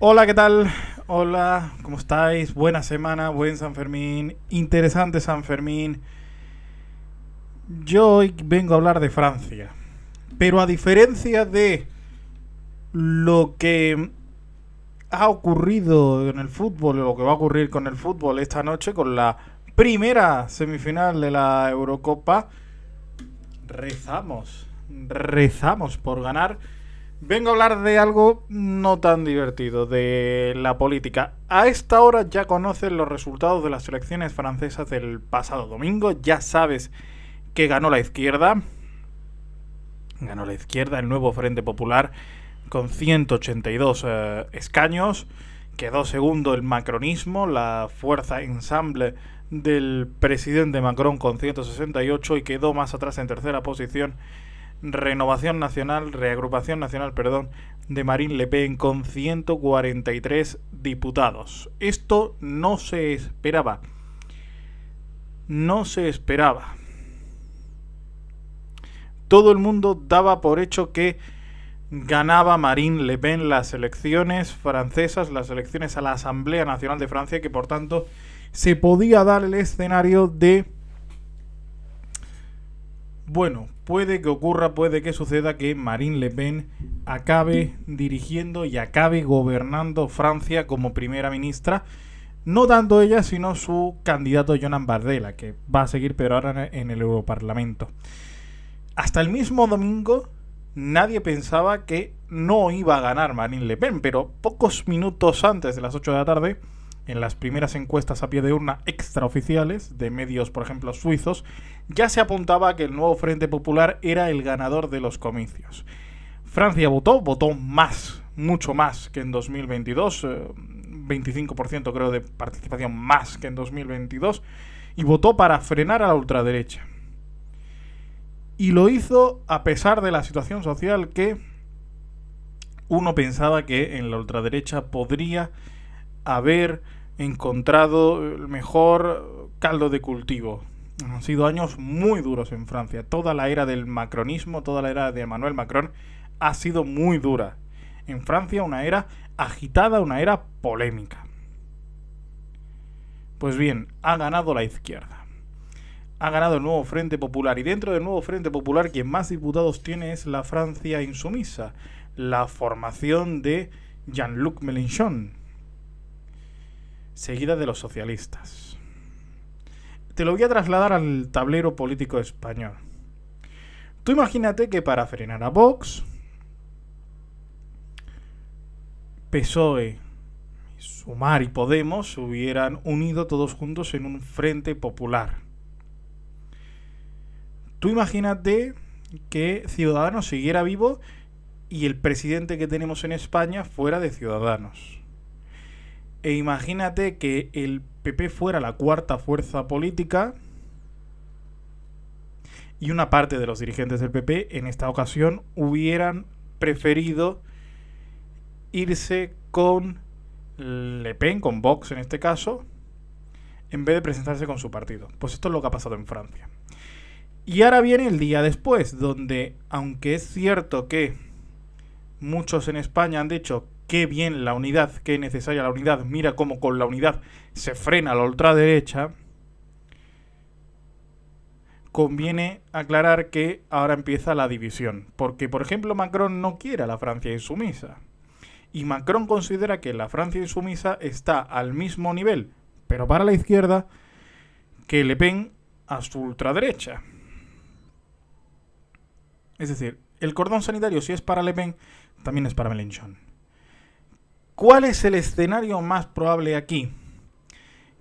Hola, ¿qué tal? Hola, ¿cómo estáis? Buena semana, buen San Fermín, interesante San Fermín. Yo hoy vengo a hablar de Francia, pero a diferencia de lo que ha ocurrido en el fútbol, lo que va a ocurrir con el fútbol esta noche, con la primera semifinal de la Eurocopa, rezamos, rezamos por ganar Vengo a hablar de algo no tan divertido, de la política. A esta hora ya conocen los resultados de las elecciones francesas del pasado domingo, ya sabes que ganó la izquierda, ganó la izquierda, el nuevo Frente Popular, con 182 eh, escaños, quedó segundo el macronismo, la fuerza ensamble del presidente Macron con 168 y quedó más atrás en tercera posición Renovación Nacional, Reagrupación Nacional, perdón, de Marine Le Pen con 143 diputados. Esto no se esperaba. No se esperaba. Todo el mundo daba por hecho que ganaba Marine Le Pen las elecciones francesas, las elecciones a la Asamblea Nacional de Francia, que por tanto se podía dar el escenario de bueno, puede que ocurra, puede que suceda que Marine Le Pen acabe dirigiendo y acabe gobernando Francia como primera ministra, no tanto ella, sino su candidato Jonan Bardella, que va a seguir pero ahora en el Europarlamento. Hasta el mismo domingo nadie pensaba que no iba a ganar Marine Le Pen, pero pocos minutos antes de las 8 de la tarde en las primeras encuestas a pie de urna extraoficiales de medios, por ejemplo, suizos, ya se apuntaba que el nuevo Frente Popular era el ganador de los comicios. Francia votó, votó más, mucho más que en 2022, 25% eh, creo de participación más que en 2022, y votó para frenar a la ultraderecha. Y lo hizo a pesar de la situación social que uno pensaba que en la ultraderecha podría haber encontrado el mejor caldo de cultivo. Han sido años muy duros en Francia. Toda la era del macronismo, toda la era de Emmanuel Macron ha sido muy dura. En Francia una era agitada, una era polémica. Pues bien, ha ganado la izquierda. Ha ganado el nuevo Frente Popular y dentro del nuevo Frente Popular quien más diputados tiene es la Francia insumisa, la formación de Jean-Luc Mélenchon, seguida de los socialistas. Te lo voy a trasladar al tablero político español. Tú imagínate que para frenar a Vox, PSOE, Sumar y Podemos se hubieran unido todos juntos en un frente popular. Tú imagínate que Ciudadanos siguiera vivo y el presidente que tenemos en España fuera de Ciudadanos. E imagínate que el PP fuera la cuarta fuerza política y una parte de los dirigentes del PP en esta ocasión hubieran preferido irse con Le Pen, con Vox en este caso, en vez de presentarse con su partido. Pues esto es lo que ha pasado en Francia. Y ahora viene el día después, donde, aunque es cierto que muchos en España han dicho qué bien la unidad, qué necesaria la unidad, mira cómo con la unidad se frena la ultraderecha, conviene aclarar que ahora empieza la división, porque por ejemplo Macron no quiere a la Francia insumisa, y Macron considera que la Francia insumisa está al mismo nivel, pero para la izquierda, que Le Pen a su ultraderecha. Es decir, el cordón sanitario si es para Le Pen, también es para Melenchon. ¿Cuál es el escenario más probable aquí?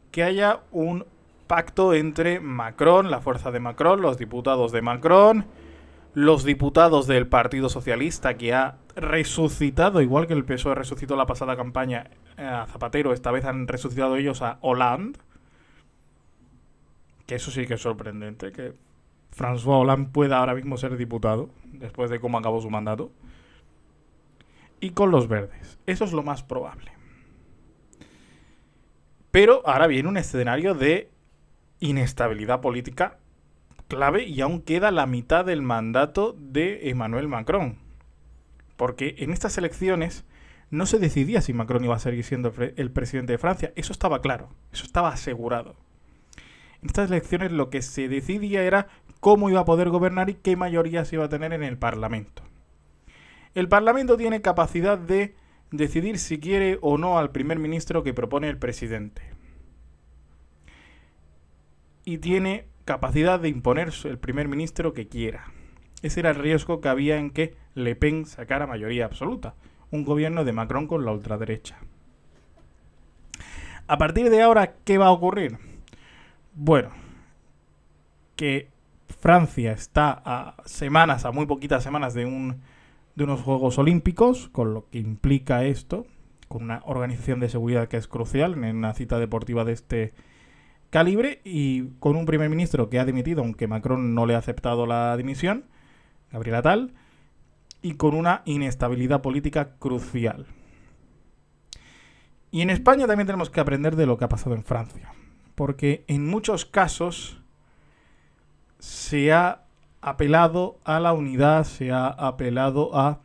Que haya un pacto entre Macron, la fuerza de Macron, los diputados de Macron, los diputados del Partido Socialista que ha resucitado, igual que el PSOE resucitó la pasada campaña eh, a Zapatero, esta vez han resucitado ellos a Hollande. Que eso sí que es sorprendente, que François Hollande pueda ahora mismo ser diputado, después de cómo acabó su mandato y con los verdes. Eso es lo más probable. Pero ahora viene un escenario de inestabilidad política clave y aún queda la mitad del mandato de Emmanuel Macron. Porque en estas elecciones no se decidía si Macron iba a seguir siendo el presidente de Francia. Eso estaba claro, eso estaba asegurado. En estas elecciones lo que se decidía era cómo iba a poder gobernar y qué mayoría se iba a tener en el Parlamento. El Parlamento tiene capacidad de decidir si quiere o no al primer ministro que propone el presidente. Y tiene capacidad de imponer el primer ministro que quiera. Ese era el riesgo que había en que Le Pen sacara mayoría absoluta, un gobierno de Macron con la ultraderecha. A partir de ahora, ¿qué va a ocurrir? Bueno, que Francia está a semanas, a muy poquitas semanas de un de unos Juegos Olímpicos, con lo que implica esto, con una organización de seguridad que es crucial en una cita deportiva de este calibre y con un primer ministro que ha dimitido, aunque Macron no le ha aceptado la dimisión, Gabriel Tal, y con una inestabilidad política crucial. Y en España también tenemos que aprender de lo que ha pasado en Francia, porque en muchos casos se ha apelado a la unidad, se ha apelado a...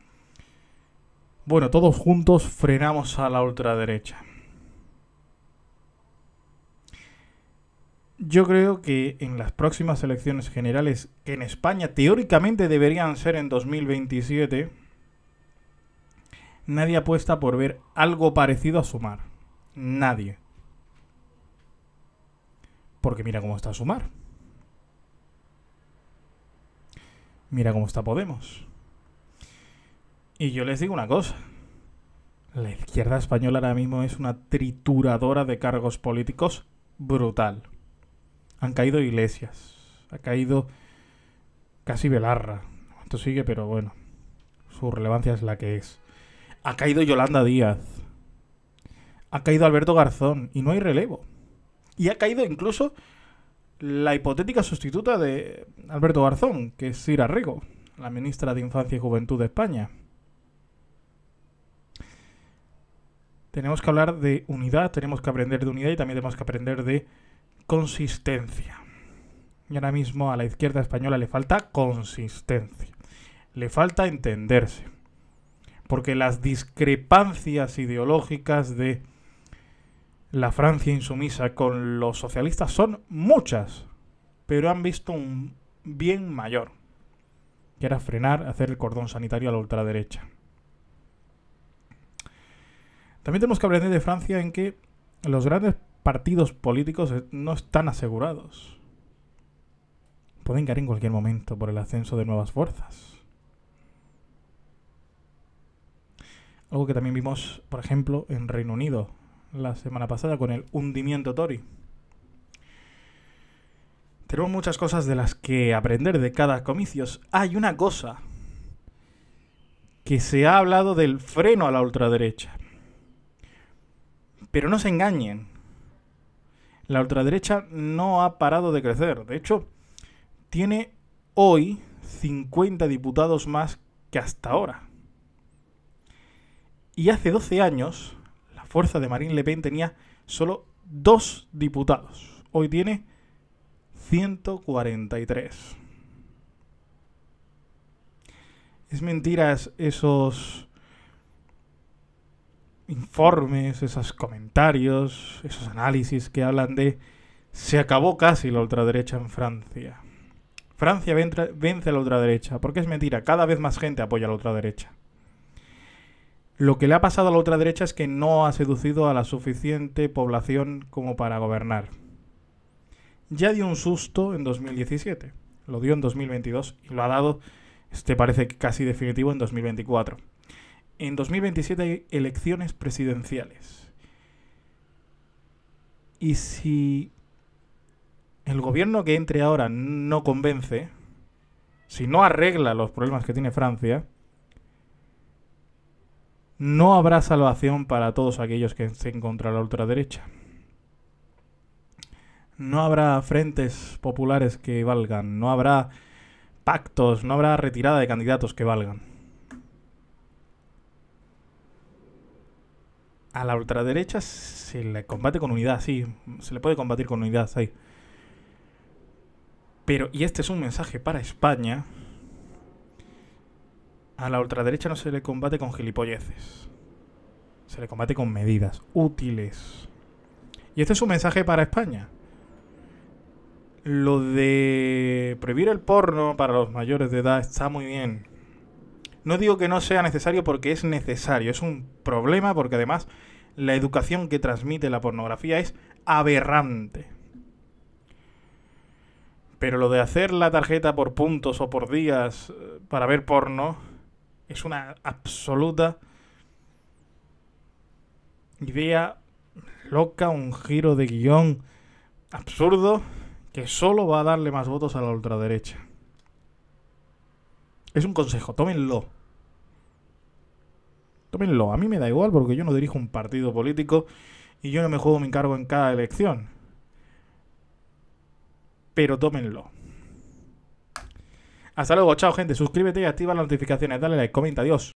Bueno, todos juntos frenamos a la ultraderecha. Yo creo que en las próximas elecciones generales, que en España teóricamente deberían ser en 2027, nadie apuesta por ver algo parecido a Sumar. Nadie. Porque mira cómo está Sumar. mira cómo está Podemos. Y yo les digo una cosa. La izquierda española ahora mismo es una trituradora de cargos políticos brutal. Han caído Iglesias, ha caído casi Belarra. Esto sigue, pero bueno, su relevancia es la que es. Ha caído Yolanda Díaz. Ha caído Alberto Garzón y no hay relevo. Y ha caído incluso la hipotética sustituta de Alberto Garzón, que es Cira Rigo, la ministra de Infancia y Juventud de España. Tenemos que hablar de unidad, tenemos que aprender de unidad y también tenemos que aprender de consistencia. Y ahora mismo a la izquierda española le falta consistencia, le falta entenderse, porque las discrepancias ideológicas de la Francia insumisa con los socialistas son muchas, pero han visto un bien mayor, que era frenar, hacer el cordón sanitario a la ultraderecha. También tenemos que aprender de Francia en que los grandes partidos políticos eh, no están asegurados. Pueden caer en cualquier momento por el ascenso de nuevas fuerzas. Algo que también vimos, por ejemplo, en Reino Unido, la semana pasada con el hundimiento Tori. Tenemos muchas cosas de las que aprender de cada comicios. Hay una cosa que se ha hablado del freno a la ultraderecha. Pero no se engañen. La ultraderecha no ha parado de crecer. De hecho, tiene hoy 50 diputados más que hasta ahora. Y hace 12 años fuerza de Marine Le Pen tenía solo dos diputados. Hoy tiene 143. Es mentira esos informes, esos comentarios, esos análisis que hablan de se acabó casi la ultraderecha en Francia. Francia vence a la ultraderecha, porque es mentira, cada vez más gente apoya a la ultraderecha. Lo que le ha pasado a la otra derecha es que no ha seducido a la suficiente población como para gobernar. Ya dio un susto en 2017, lo dio en 2022 y lo ha dado, este parece casi definitivo, en 2024. En 2027 hay elecciones presidenciales. Y si el gobierno que entre ahora no convence, si no arregla los problemas que tiene Francia, no habrá salvación para todos aquellos que se contra la ultraderecha. No habrá frentes populares que valgan, no habrá pactos, no habrá retirada de candidatos que valgan. A la ultraderecha se le combate con unidad, sí, se le puede combatir con unidad, sí. Pero, y este es un mensaje para España, a la ultraderecha no se le combate con gilipolleces. Se le combate con medidas útiles. Y este es un mensaje para España. Lo de prohibir el porno para los mayores de edad está muy bien. No digo que no sea necesario porque es necesario. Es un problema porque además la educación que transmite la pornografía es aberrante. Pero lo de hacer la tarjeta por puntos o por días eh, para ver porno es una absoluta idea loca, un giro de guión absurdo que solo va a darle más votos a la ultraderecha. Es un consejo, tómenlo. Tómenlo, a mí me da igual porque yo no dirijo un partido político y yo no me juego mi cargo en cada elección. Pero tómenlo. Hasta luego, chao gente, suscríbete y activa las notificaciones, dale like, comenta, adiós.